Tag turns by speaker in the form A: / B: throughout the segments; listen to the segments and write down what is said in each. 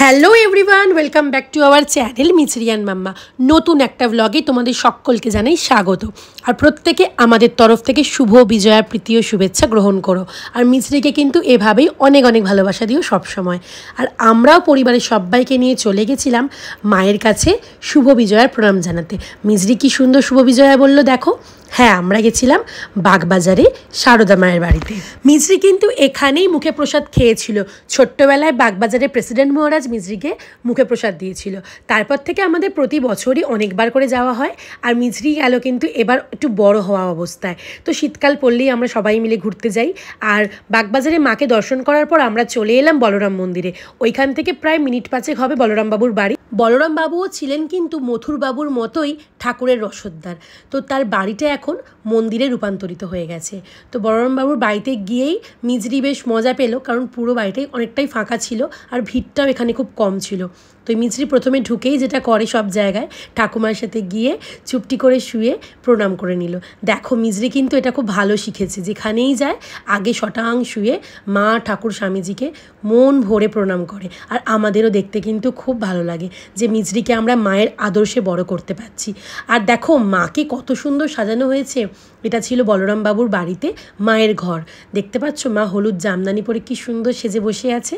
A: hello everyone welcome back to our channel মিচরিয়ান মাম্মা নতুন একটা ব্লগে তোমাদের সকলকে জানাই স্বাগত আর প্রত্যেকে আমাদের তরফ থেকে শুভ বিজয়া প্রীতি ও শুভেচ্ছা গ্রহণ করো আর মিচরিকে কিন্তু এভাবেই অনেক অনেক ভালোবাসা দিও সবসময় আর আমরাও পরিবারের সবাইকে নিয়ে চলে গেছিলাম মায়ের কাছে শুভ বিজয়ার প্রণাম জানাতে মিজরি কি সুন্দর শুভ বিজয়া বললো দেখো হ্যাঁ আমরা গেছিলাম বাগবাজারে সারদা মায়ের বাড়িতে মিজরি কিন্তু এখানেই মুখে প্রসাদ খেয়েছিল ছোট্টবেলায় বাগবাজারে প্রেসিডেন্ট মহারাজ মিজরিকে মুখে প্রসাদ দিয়েছিল তারপর থেকে আমাদের প্রতি বছরই অনেকবার করে যাওয়া হয় আর মিজরি গেল কিন্তু এবার একটু বড় হওয়া অবস্থায় তো শীতকাল পড়লেই আমরা সবাই মিলে ঘুরতে যাই আর বাগবাজারে মাকে দর্শন করার পর আমরা চলে এলাম বলরাম মন্দিরে ওইখান থেকে প্রায় মিনিট পাঁচেক হবে বলরাম বাবুর বাড়ি বলরাম বাবুও ছিলেন কিন্তু মথুর বাবুর মতোই ঠাকুরের রসদ্দার তো তার বাড়িটা এখন মন্দিরে রূপান্তরিত হয়ে গেছে তো বলরামবাবুর বাড়িতে গিয়েই মিজরি বেশ মজা পেল কারণ পুরো বাড়িটাই অনেকটাই ফাঁকা ছিল আর ভিড়টাও এখানে খুব কম ছিল তো মিজরি প্রথমে ঢুকেই যেটা করে সব জায়গায় ঠাকুমার সাথে গিয়ে চুপটি করে শুয়ে প্রণাম করে নিল দেখো মিজরি কিন্তু এটা খুব ভালো শিখেছে যেখানেই যায় আগে শটাং শুয়ে মা ঠাকুর স্বামীজিকে মন ভরে প্রণাম করে আর আমাদেরও দেখতে কিন্তু খুব ভালো লাগে যে মিজরিকে আমরা মায়ের আদর্শে বড় করতে পারছি আর দেখো মাকে কত সুন্দর সাজানো হয়েছে এটা ছিল বলরাম বাবুর বাড়িতে মায়ের ঘর দেখতে পাচ্ছ মা হলুদ জামদানি পরে কি সুন্দর সেজে বসে আছে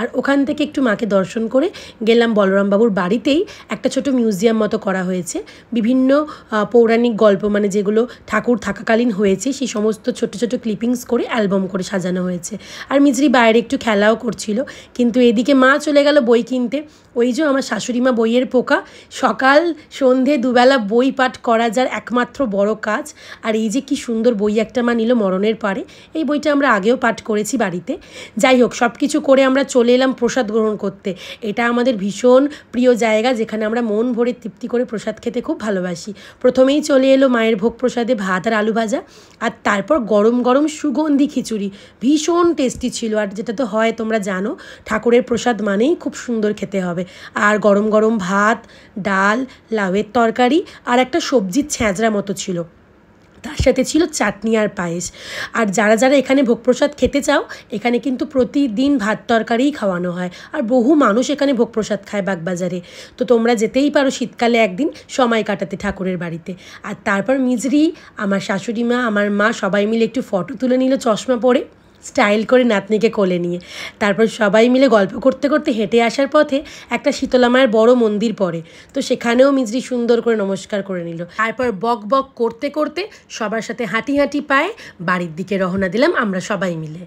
A: আর ওখান থেকে একটু মাকে দর্শন করে গেলাম বলরাম বাবুর বাড়িতেই একটা ছোট মিউজিয়াম মতো করা হয়েছে বিভিন্ন পৌরাণিক গল্প মানে যেগুলো ঠাকুর থাকাকালীন হয়েছে সেই সমস্ত ছোট ছোট ক্লিপিংস করে অ্যালবাম করে সাজানো হয়েছে আর মিজরি বাইরে একটু খেলাও করছিল কিন্তু এদিকে মা চলে গেল বই কিনতে ওই যে আমার শাশুড়ি মা বইয়ের পোকা সকাল সন্ধে দুবেলা বই পাঠ করা যার একমাত্র বড় কাজ কাজ আর এই যে কি সুন্দর বই একটা মা নিল মরণের পারে এই বইটা আমরা আগেও পাঠ করেছি বাড়িতে যাই হোক সব কিছু করে আমরা চলে এলাম প্রসাদ গ্রহণ করতে এটা আমাদের ভীষণ প্রিয় জায়গা যেখানে আমরা মন ভরে তৃপ্তি করে প্রসাদ খেতে খুব ভালোবাসি প্রথমেই চলে এলো মায়ের ভোগ প্রসাদে ভাত আর আলু ভাজা আর তারপর গরম গরম সুগন্ধি খিচুড়ি ভীষণ টেস্টি ছিল আর যেটা তো হয় তোমরা জানো ঠাকুরের প্রসাদ মানেই খুব সুন্দর খেতে হবে আর গরম গরম ভাত ডাল লাউয়ের তরকারি আর একটা সবজির ছ্যাঁচড়া মতো ছিল তার সাথে ছিল চাটনি আর পায়েস আর যারা যারা এখানে ভোগ প্রসাদ খেতে চাও এখানে কিন্তু প্রতিদিন ভাত তরকারিই খাওয়ানো হয় আর বহু মানুষ এখানে ভোগপ্রসাদ খায় বাগবাজারে তো তোমরা যেতেই পারো শীতকালে একদিন সময় কাটাতে ঠাকুরের বাড়িতে আর তারপর মিজরি আমার শাশুড়ি মা আমার মা সবাই মিলে একটু ফটো তুলে নিল চশমা পরে স্টাইল করে নাতনিকে কোলে নিয়ে তারপর সবাই মিলে গল্প করতে করতে হেঁটে আসার পথে একটা শীতলামায়ের বড় মন্দির পড়ে তো সেখানেও মিজরি সুন্দর করে নমস্কার করে নিল তারপর বক বক করতে করতে সবার সাথে হাঁটি হাঁটি পায়ে বাড়ির দিকে রওনা দিলাম আমরা সবাই মিলে